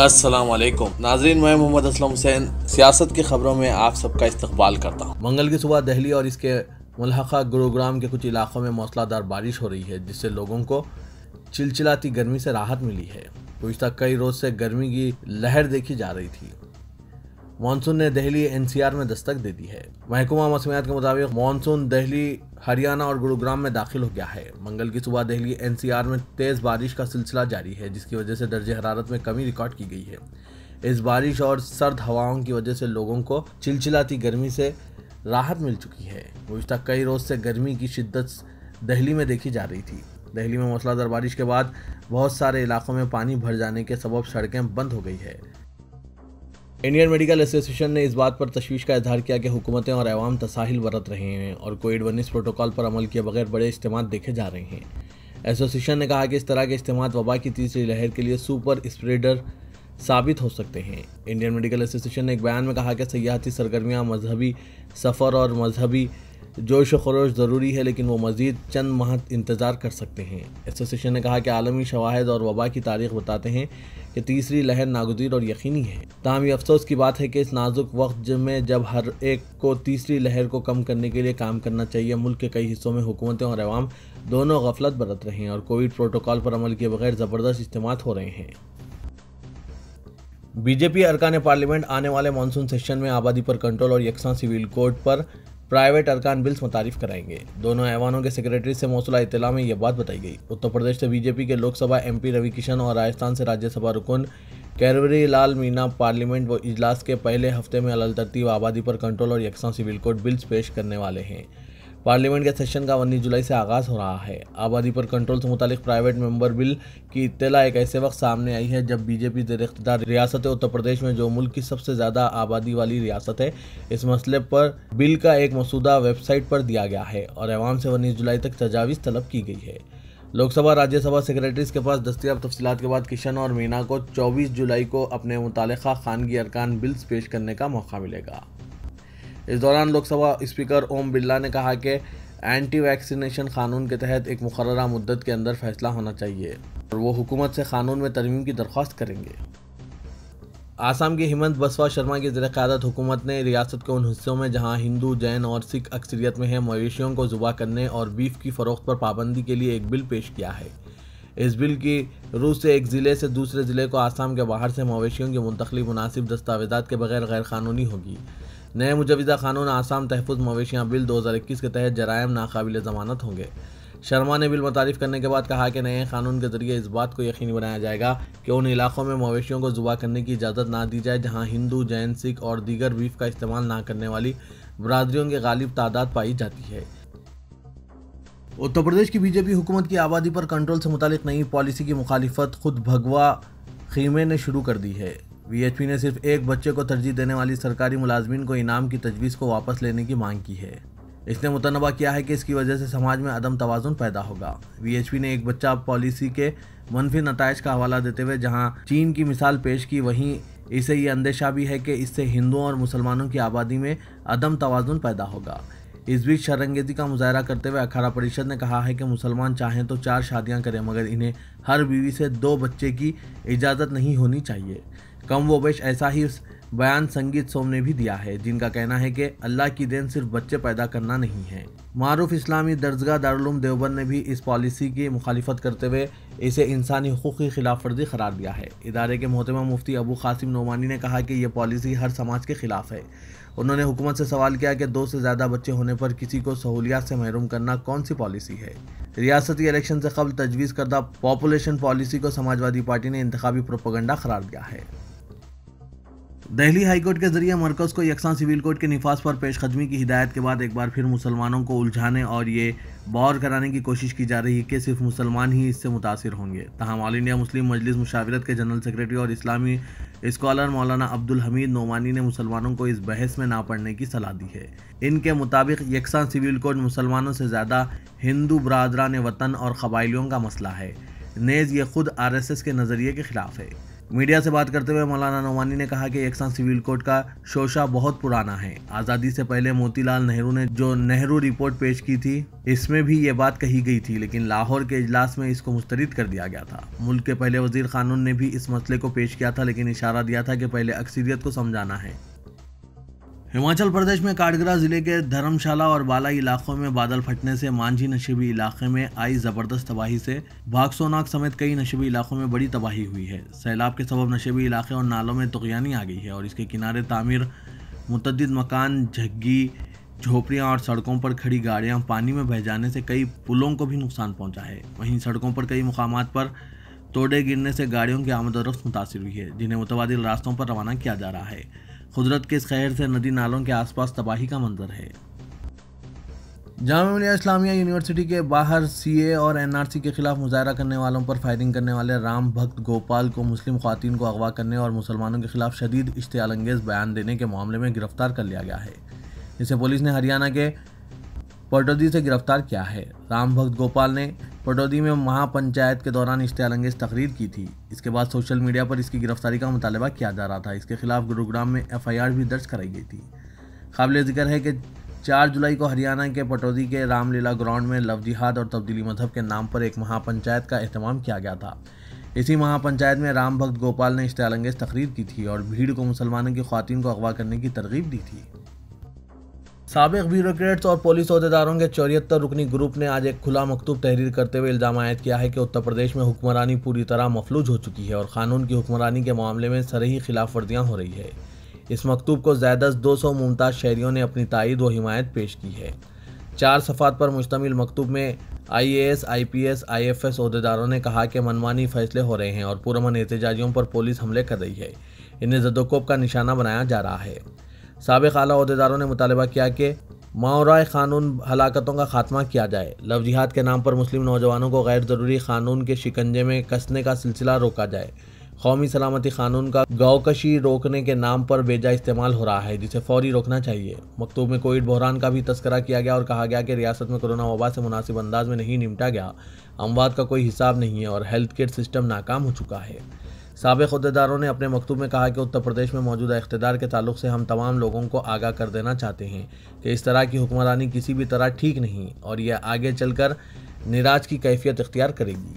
अस्सलाम वालेकुम नाजरीन मैं मोहम्मद असलम हुसैन सियासत की खबरों में आप सबका इस्तकबाल करता हूँ मंगल की सुबह दहली और इसके मलहका गुरुग्राम के कुछ इलाकों में मौसलाधार बारिश हो रही है जिससे लोगों को चिलचिलाती गर्मी से राहत मिली है गुजतः कई रोज से गर्मी की लहर देखी जा रही थी मानसून ने दहली एनसीआर में दस्तक दे दी है महकुमा मौसमियात के मुताबिक मानसून दहली हरियाणा और गुरुग्राम में दाखिल हो गया है मंगल की सुबह दिल्ली एनसीआर में तेज़ बारिश का सिलसिला जारी है जिसकी वजह से दर्ज हरारत में कमी रिकॉर्ड की गई है इस बारिश और सर्द हवाओं की वजह से लोगों को चिलचिलाती गर्मी से राहत मिल चुकी है गुजत कई रोज़ से गर्मी की शिद्दत दहली में देखी जा रही थी दहली में मौसलाधार बारिश के बाद बहुत सारे इलाकों में पानी भर जाने के सबब सड़कें बंद हो गई है इंडियन मेडिकल एसोसिएशन ने इस बात पर तशवीश का इजहार किया कि हुकूमतें और अवाम तसाहिल बरत रहे हैं और कोविड उन्नीस प्रोटोकॉल पर अमल किए बगैर बड़े इज्तम देखे जा रहे हैं एसोसिएशन ने कहा कि इस तरह के इज्तम वबा की तीसरी लहर के लिए सुपर स्प्रेडर साबित हो सकते हैं इंडियन मेडिकल एसोसिएशन ने एक बयान में कहा कि सयाहती सरगर्मियाँ मजहबी सफ़र और मजहबी जोश व खरोश ज़रूरी है लेकिन वो मज़ीद चंद माह इंतज़ार कर सकते हैं एसोसिएशन ने कहा कि आलमी शवाहद और वबा की तारीख बताते हैं कि तीसरी लहर नागजीर और यकीनी है ताहम अफसोस की बात है कि इस नाजुक वक्त में जब हर एक को तीसरी लहर को कम करने के लिए काम करना चाहिए मुल्क के कई हिस्सों में हुकूमतें और अवाम दोनों गफलत बरत रहे हैं और कोविड प्रोटोकॉल पर अमल के बगैर ज़बरदस्त इस्तेमाल हो रहे हैं बीजेपी अरकान पार्लियामेंट आने वाले मानसून सेशन में आबादी पर कंट्रोल और यकसा सिविल कोड पर प्राइवेट अरकान बिल्स मुतारफ कराएंगे दोनों ऐवानों के सेक्रेटरी से मौसला इतला में यह बात बताई गई उत्तर प्रदेश से बीजेपी के लोकसभा एम पी रवि किशन और राजस्थान से राज्यसभा रुकन कैरवरी लाल मीना पार्लियामेंट व इजलास के पहले हफ्ते में अलतरतीब आबादी पर कंट्रोल और यकसा सिविल कोड बिल्स पेश करने वाले हैं पार्लियामेंट के सेशन का उन्नीस जुलाई से आगाज़ हो रहा है आबादी पर कंट्रोल से मुतल प्राइवेट मेंबर बिल की इतला एक ऐसे वक्त सामने आई है जब बीजेपी इकतदार रियासत उत्तर प्रदेश में जो मुल्क की सबसे ज़्यादा आबादी वाली रियासत है इस मसले पर बिल का एक मसूदा वेबसाइट पर दिया गया है और अवाम से उन्नीस जुलाई तक तजावीज़ तलब की गई है लोकसभा राज्यसभा सेक्रेटरीज के पास दस्तियाब तफसीत के बाद किशन और मीना को 24 जुलाई को अपने मुतल खानगी अरकान बिल्स पेश करने का मौका मिलेगा इस दौरान लोकसभा स्पीकर ओम बिरला ने कहा कि एंटी वैक्सीनेशन कानून के तहत एक मुकर मुद्दत के अंदर फैसला होना चाहिए और वो हुकूमत से कानून में तरमीम की दरख्वास्त करेंगे आसाम के हेमंत बसवा शर्मा की जर क्यादत हुकूमत ने रियासत के उन हिस्सों में जहां हिंदू जैन और सिख अक्सरियत में है मवेशियों को जुबा करने और बीफ की फरोख्त पर पाबंदी के लिए एक बिल पेश किया है इस बिल की रूस से एक ज़िले से दूसरे ज़िले को आसाम के बाहर से मवेशियों की मुंतली मुनासिब दस्तावेज़ा के बगैर गैरकानूनी होगी नए मुजविदा कानून आसाम तहफ़ मवेशियाँ बिल 2021 के तहत जराइम नाकबिल जमानत होंगे शर्मा ने बिल मुतारफ़ करने के बाद कहा कि नए कानून के जरिए इस बात को यकीनी बनाया जाएगा कि उन इलाकों में मवेशियों को जुबा करने की इजाज़त ना दी जाए जहाँ हिंदू जैन सिख और दीगर बीफ का इस्तेमाल ना करने वाली बरदरीों की गालिब तादाद पाई जाती है उत्तर प्रदेश की बीजेपी हुकूमत की आबादी पर कंट्रोल से मुतल नई पॉलिसी की मुखालफत खुद भगवा खीमे ने शुरू कर दी है वीएचपी ने सिर्फ एक बच्चे को तरजीह देने वाली सरकारी मुलाजमीन को इनाम की तजवीज़ को वापस लेने की मांग की है इसने मुतनबा किया है कि इसकी वजह से समाज में अदम तोज़ुन पैदा होगा वीएचपी ने एक बच्चा पॉलिसी के मनफी नतज का हवाला देते हुए जहां चीन की मिसाल पेश की वहीं इसे ये अंदेशा भी है कि इससे हिंदुओं और मुसलमानों की आबादी में अदम तोज़ुन पैदा होगा इस बीच शरंगेजी का मुजाहरा करते हुए अखाड़ा परिषद ने कहा है कि मुसलमान चाहें तो चार शादियां करें मगर इन्हें हर बीवी से दो बच्चे की इजाज़त नहीं होनी चाहिए कम व बेश ऐसा ही बयान संगीत सोम ने भी दिया है जिनका कहना है कि अल्लाह की देन सिर्फ बच्चे पैदा करना नहीं है मारूफ इस्लामी दर्जगा दारुलूम देवबंद ने भी इस पॉलिसी की मुखालफत करते हुए इसे इंसानी हकूक़ की खिलाफ वर्जी करार दिया है इदारे के मोहतमा मुफ्ती अबू कासिम नोमानी ने कहा कि यह पॉलिसी हर समाज के खिलाफ है उन्होंने हुकूमत से सवाल किया कि दो से ज़्यादा बच्चे होने पर किसी को सहूलियात से महरूम करना कौन सी पॉलिसी है रियासती इलेक्शन से कबल तजवीज़ करदा पॉपुलेशन पॉलिसी को समाजवादी पार्टी ने इंतबी प्रोपोगंडा करार दिया है दिल्ली हाईकोर्ट के जरिए मरकज को यकसा सिविल कोर्ट के निफास पर पेशकदमी की हिदायत के बाद एक बार फिर मुसलमानों को उलझाने और ये बौर कराने की कोशिश की जा रही है कि सिर्फ मुसलमान ही इससे मुतासर होंगे तहम ऑल इंडिया मुस्लिम मजलिस मुशावरत के जनरल सेक्रेटरी और इस्लामी इस्कॉलर मौलाना अब्दुल हमीद नोमानी ने मुसलमानों को इस बहस में ना पड़ने की सलाह दी है इनके मुताबिक यकसा सिविल कोर्ट मुसलमानों से ज़्यादा हिंदू बरदरान वतन और कबाइलियों का मसला है नेज़ ये खुद आर एस एस के नज़रिए के ख़िलाफ़ है मीडिया से बात करते हुए मौलाना नोवानी ने कहा कि एक साथ सिविल कोर्ट का शोशा बहुत पुराना है आज़ादी से पहले मोतीलाल नेहरू ने जो नेहरू रिपोर्ट पेश की थी इसमें भी ये बात कही गई थी लेकिन लाहौर के इजलास में इसको मुस्तरद कर दिया गया था मुल्क के पहले वजीर खानून ने भी इस मसले को पेश किया था लेकिन इशारा दिया था कि पहले अक्सरियत को समझाना है हिमाचल प्रदेश में काडगरा जिले के धर्मशाला और बाला इलाकों में बादल फटने से मांझी नशीबी इलाके में आई जबरदस्त तबाही से भागसोनाक समेत कई नशीबी इलाकों में बड़ी तबाही हुई है सैलाब के सबब नशीबी इलाके और नालों में तुगयानी आ गई है और इसके किनारे तामीर मुतद मकान झग्गी झोपड़ियाँ और सड़कों पर खड़ी गाड़ियाँ पानी में बह जाने से कई पुलों को भी नुकसान पहुँचा है वहीं सड़कों पर कई मकाम पर तोड़े गिरने से गाड़ियों की आमदोरफ्त मुतासर हुई है जिन्हें मुतबाद रास्तों पर रवाना किया जा रहा है कुदरत के इस खैर से नदी नालों के आसपास तबाही का मंजर है जाम मिलिया इस्लामिया यूनिवर्सिटी के बाहर सीए और एनआरसी के खिलाफ मुजाहरा करने वालों पर फायरिंग करने वाले राम भक्त गोपाल को मुस्लिम खातन को अगवा करने और मुसलमानों के खिलाफ शदीद इश्तियालंगेज बयान देने के मामले में गिरफ्तार कर लिया गया है इसे पुलिस ने हरियाणा के पोर्टोदी से गिरफ्तार किया है राम भक्त गोपाल ने पटौदी में महापंचायत के दौरान इश्तियारंगेज तकरीर की थी इसके बाद सोशल मीडिया पर इसकी गिरफ्तारी का मुतालबा किया जा रहा था इसके खिलाफ गुरुग्राम में एफ भी दर्ज कराई गई थी काबिल जिक्र है कि चार जुलाई को हरियाणा के पटौदी के रामलीला ग्राउंड में लव जिहाद और तब्दीली मजहब के नाम पर एक महापंचायत का अहतमाम किया गया था इसी महापंचायत में राम भक्त गोपाल ने इश्तियारंगेज तकरीर की थी और भीड़ को मुसलमानों की खातन को अगवा करने की तरगीब दी थी सबक ब्यूरोक्रेट्स और पुलिस अहदेदारों के चौहत्तर रुकनी ग्रुप ने आज एक खुला मकतूब तहरीर करते हुए इल्ज़ाम आयद किया है कि उत्तर प्रदेश में हुक्मरानी पूरी तरह मफलूज हो चुकी है और क़ानून की हुक्मरानी के मामले में सरही खिलाफ वर्जियाँ हो रही है इस मकतूब को ज्यादा दो सौ मुमताज़ शहरीों ने अपनी तइद व हिमायत पेश की है चार सफ़ात पर मुश्तमिल मकतूब में I A S I P S I F S अहदेदारों ने कहा कि मनमानी फैसले हो रहे हैं और पुरमन एहतजाजियों पर पुलिस हमले कर रही है इन्हें जदोकोप का निशाना बनाया जा रहा है सबक अला अहदेदारों ने मुतालबा किया कि माओराय कानून हलाकतों का खात्मा किया जाए लव जिहाद के नाम पर मुस्लिम नौजवानों को गैर ज़रूरी कानून के शिकंजे में कसने का सिलसिला रोका जाए कौमी सलामती कानून का गौकशी रोकने के नाम पर बेजा इस्तेमाल हो रहा है जिसे फौरी रोकना चाहिए मकतूब में कोविड बहरान का भी तस्करा किया गया और कहा गया कि रियासत में कोरोना वबा से मुनासिब अंदाज में नहीं निपटा गया अमवाद का कोई हिसाब नहीं है और हेल्थ केयर सिस्टम नाकाम हो चुका है सबक अहदेदारों ने अपने मकतूब में कहा कि उत्तर प्रदेश में मौजूदा इकतदार के तल्ल से हम तमाम लोगों को आगाह कर देना चाहते हैं कि इस तरह की हुक्मरानी किसी भी तरह ठीक नहीं और यह आगे चलकर निराज की कैफियत अख्तियार करेगी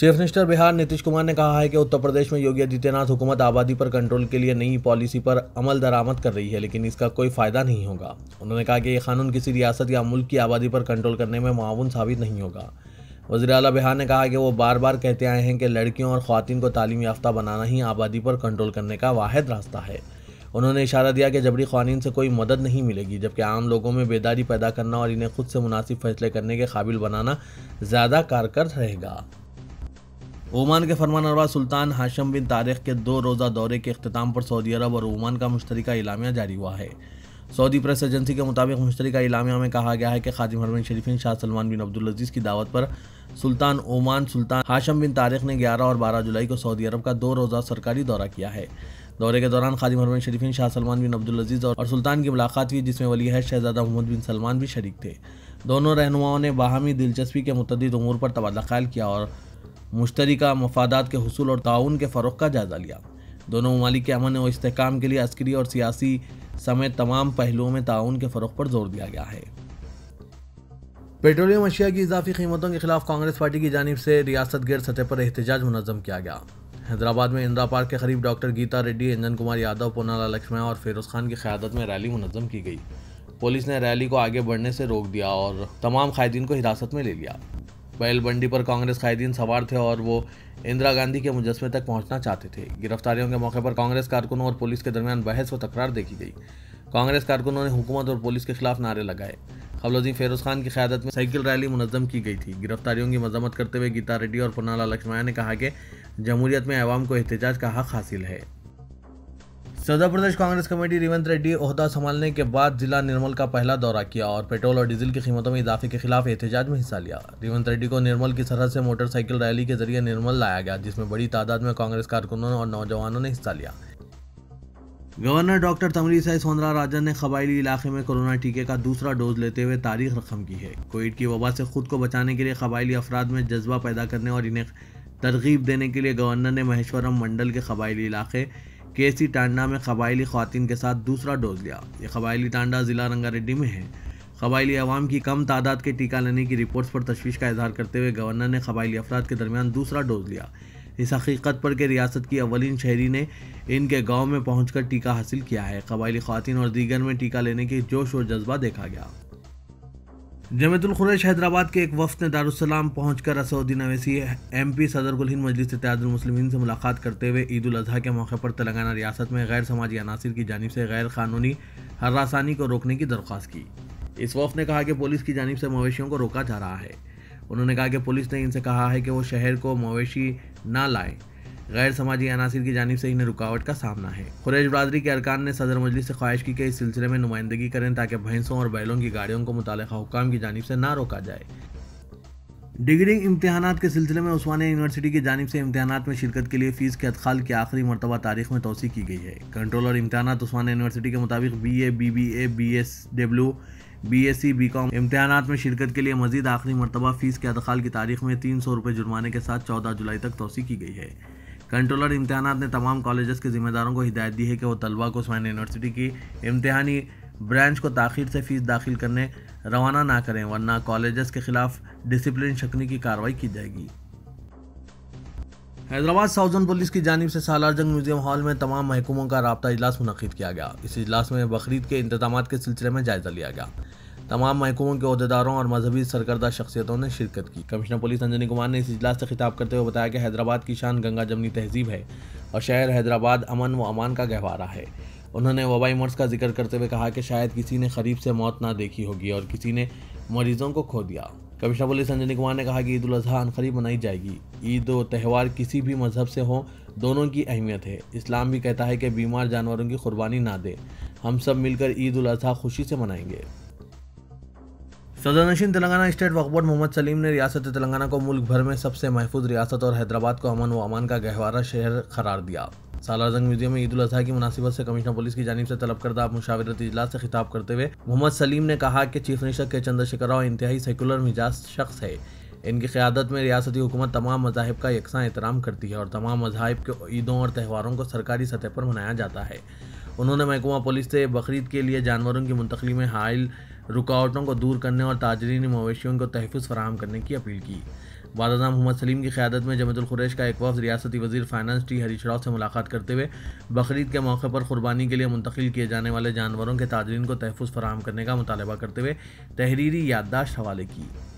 चीफ मिनिस्टर बिहार नीतीश कुमार ने कहा है कि उत्तर प्रदेश में योगी आदित्यनाथ हुकूमत आबादी पर कंट्रोल के लिए नई पॉलिसी पर अमल दरामद कर रही है लेकिन इसका कोई फायदा नहीं होगा उन्होंने कहा कि यह कानून किसी रियासत या मुल्क की आबादी पर कंट्रोल करने में माउन साबित नहीं होगा वजी अला बिहार ने कहा कि वो बार बार कहते आए हैं कि लड़कियों और ख़वान को तालीम याफ्ता बनाना ही आबादी पर कंट्रोल करने का वाद रास्ता है उन्होंने इशारा दिया कि जबरी खवानी से कोई मदद नहीं मिलेगी जबकि आम लोगों में बेदारी पैदा करना और इन्हें खुद से मुनासिब फैसले करने के काबिल बनाना ज़्यादा कारगर रहेगा ओमान के फरमान रवा सुल्तान हाशम बिन तारिक के दो रोज़ा दौरे के अख्ताम पर सऊदी अरब और ओमान का मुश्तरक इलामिया जारी हुआ है सऊदी प्रेस एजेंसी के मुताबिक मुश्तरक इलामिया में कहा गया है कि खादिम हरमैन शरीफिन शाह सलमान बिन अब्दुल अजीज़ की दावत पर सुल्तान ओमान सुल्तान हाशम बिन तारिक ने 11 और 12 जुलाई को सऊदी अरब का दो रोज़ा सरकारी दौरा किया है दौरे के दौरान खादिम हरमैन शरीफिन शाह सलमान बिन अब्दुल अजीज़ और सुल्तान की मुलाकात हुई जिसमें वली है शहजादा मोहम्मद बिन सलमान भी शरीक थे दोनों रहनुमाओं ने बाहमी दिलचस्पी के मुतद उमूर पर तबादला ख्याल किया और मुश्तरका मफादा के हसूल और ताउन के फ़रोग का जायज़ा लिया दोनों ममालिक के अमन व इसकाम के लिए अस्करी और सियासी समेत तमाम पहलुओं में ताउन के फरोख पर जोर दिया गया है पेट्रोलियम अशिया की इजाफी कीमतों के खिलाफ कांग्रेस पार्टी की जानब से रियासत गेट सतह पर एहतजाज मुनजम किया गया हैदराबाद में इंदिरा पार्क के करीब डॉक्टर गीता रेड्डी रंजन कुमार यादव पुनाला लक्ष्मण और फेरोज खान की क्यादत में रैली मुनजम की गई पुलिस ने रैली को आगे बढ़ने से रोक दिया और तमाम कायदीन को हिरासत में ले लिया बैलबंडी पर कांग्रेस कायदीन सवार थे और वो इंदिरा गांधी के मुजस्मे तक पहुंचना चाहते थे गिरफ्तारियों के मौके पर कांग्रेस कारकुनों और पुलिस के दरमियान बहस व तकरार देखी गई कांग्रेस कारकुनों ने हुकूमत और पुलिस के खिलाफ नारे लगाए खबलजी फेरोज खान की क्यादत में साइकिल रैली मुनजम की गई थी गिरफ्तारियों की मजम्मत करते हुए गीता रेड्डी और पुनाला लक्ष्मया ने कहा कि जमहूरियत में आवाम को एहतजाज का हक हासिल है सदर प्रदेश कांग्रेस कमेटी रेवंत रेड्डी ओहदा संभालने के बाद जिला निर्मल का पहला दौरा किया और पेट्रोल और डीजल की कीमतों में इजाफे के खिलाफ एहतजाज में हिस्सा लिया रेवंत रेड्डी को निर्मल की सरहद से मोटरसाइकिल रैली के जरिए निर्मल लाया गया जिसमें बड़ी तादाद में कांग्रेस कारकुनों और नौजवानों ने हिस्सा लिया गवर्नर डॉक्टर तमरीसाई राजन ने कबायली इलाके में कोरोना टीके का दूसरा डोज लेते हुए तारीख रकम की है कोविड की वबा से खुद को बचाने के लिए कबायली अफराद में जज्बा पैदा करने और इन्हें तरगीब देने के लिए गवर्नर ने महेश्वरम मंडल के कबायली इलाके केसी टांडा में कबायली खातन के साथ दूसरा डोज लिया ये कबायली टांडा ज़िला रंगारेड्डी में है कबायली आवाम की कम तादाद के टीका लेने की रिपोर्ट्स पर तशवीश का इजहार करते हुए गवर्नर ने कबायली अफराद के दरमियान दूसरा डोज लिया इस हकीकत पर के रियासत की अवलिन शहरी ने इनके गांव में पहुंचकर टीका हासिल किया है कबायली खातन और दीगर में टीका लेने के जोश और जज्बा देखा गया जमयतुल खुरैश हैदराबाद के एक वफ्त ने दारुसलाम कर असउद्दीन अवैसी एमपी सदरगुल हिंद मजलिस मुस्लिमीन से मुलाकात करते हुए ईद उल अजहा के मौके पर तेलंगाना रियासत में गैर समाजी अनासर की जानब से गैर कानूनी हर्रासानी को रोकने की दरख्वास्त की इस वफ ने कहा कि पुलिस की जानब से मवेशियों को रोका जा रहा है उन्होंने कहा कि पुलिस ने इनसे कहा है कि वो शहर को मवेशी ना लाएँ गैर समाजी अनासर की जानब से इन्हें रुकावट का सामना है खुरेश बरदरी के अरकान ने सदर मजलिस से ख्वाहिश की कि इस सिलसिले में नुमाइंदगी करें ताकि भैंसों और बैलों की गाड़ियों को मुतल हुकाम की जानब से ना रोका जाए डिग्री इम्तहान के सिलसिले में उस्मानिया यूनिवर्सिटी की जानब से इम्तहान में शिरकत के लिए फ़ीस के अदखाल की आखिरी मरतबा तारीख में तोसी की गई है कंट्रोलर इम्तहान उस्मानिया यूनिवर्सिटी के मुताबिक B A B B A B S W B S C B com इम्तहान में शिरकत के लिए मजीद आखिरी मरतबा फ़ीस के अदखाल की तारीख में तीन सौ रुपये जुर्माने के साथ चौदह जुलाई तक तोसी की गई है कंट्रोलर इम्तहान ने तमाम कॉलेज के जिम्मेदारों को हिदायत दी है कि वो तलबा को स्वाइन यूनिवर्सिटी की इम्तहानी ब्रांच को ताखिर से फ़ीस दाखिल करने रवाना ना करें वरना कॉलेज के खिलाफ डिसिप्लिन शक्नी की कार्रवाई की जाएगी हैदराबाद साउथर्न पुलिस की जानब से सालार जंग म्यूजियम हॉल में तमाम महकूमों का रबता अजलास मनद किया गया इस अजलास में बकरीद के इंतजाम के सिलसिले में जायजा लिया गया तमाम महकूमों के अहदेदारों और मजहबी सरकर्दा शख्सियतों ने शिरकत की कमिश्नर पुलिस अंजनी कुमार ने इस इजलास से खिताब करते हुए बताया कि हैदराबाद की शान गंगा जमनी तहजीब है और शहर हैदराबाद अमन व अमान का गहवारा है उन्होंने वबाई मर्ज का जिक्र करते हुए कहा कि शायद किसी ने खरीब से मौत ना देखी होगी और किसी ने मरीजों को खो दिया कमिश्नर पुलिस अंजनी कुमार ने कहा कि ईद अजी खरीब मनाई जाएगी ईद व त्यौहार किसी भी मजहब से हो दोनों की अहमियत है इस्लाम भी कहता है कि बीमार जानवरों की कुर्बानी ना दे हम सब मिलकर ईद अजी खुशी से मनाएंगे सदर नशीन तेलंगाना स्टेट वक्फ मोहम्मद सलीम ने रियासत तेलंगाना को मुल्क भर में सबसे महफूज रियासत और हैदराबाद को अमन व अमान का गहवारा शहर करार दिया सालारजंग म्यूजियम में ईद उल की मुनासिबत से कमिश्नर पुलिस की जानब से तलब करदा मुशावरत इजलास से खिताब करते हुए मोहम्मद सलीम ने कहा कि चीफ मिनिस्टर के चंद्रशेखर राव इंतहाई सेकुलर मिजाज शख्स है इनकी क़्यादत में रियासती हुकूमत तमाम मजाहब का यकसा एहतराम करती है और तमाम मजाहब के ईदों और त्यौहारों को सरकारी सतह पर मनाया जाता है उन्होंने महकुमा पुलिस से बकरीद के लिए जानवरों की मुंतकली में हाइल रुकावटों को दूर करने और ताजरीन मवेशियों को तहफ़ फराहम करने की अपील की वादा मोहम्मद सलीम की क्यादत में जमतुल का एक वफ रियासती वजीर फाइनेंस टी हरीश राव से मुलाकात करते हुए बकरीद के मौके पर कुर्बानी के लिए मुंतकिल किए जाने वाले जानवरों के ताजरीन को तहफ़ फराहम करने का मुतालबा करते हुए तहरीरी याददाश्त हवाले की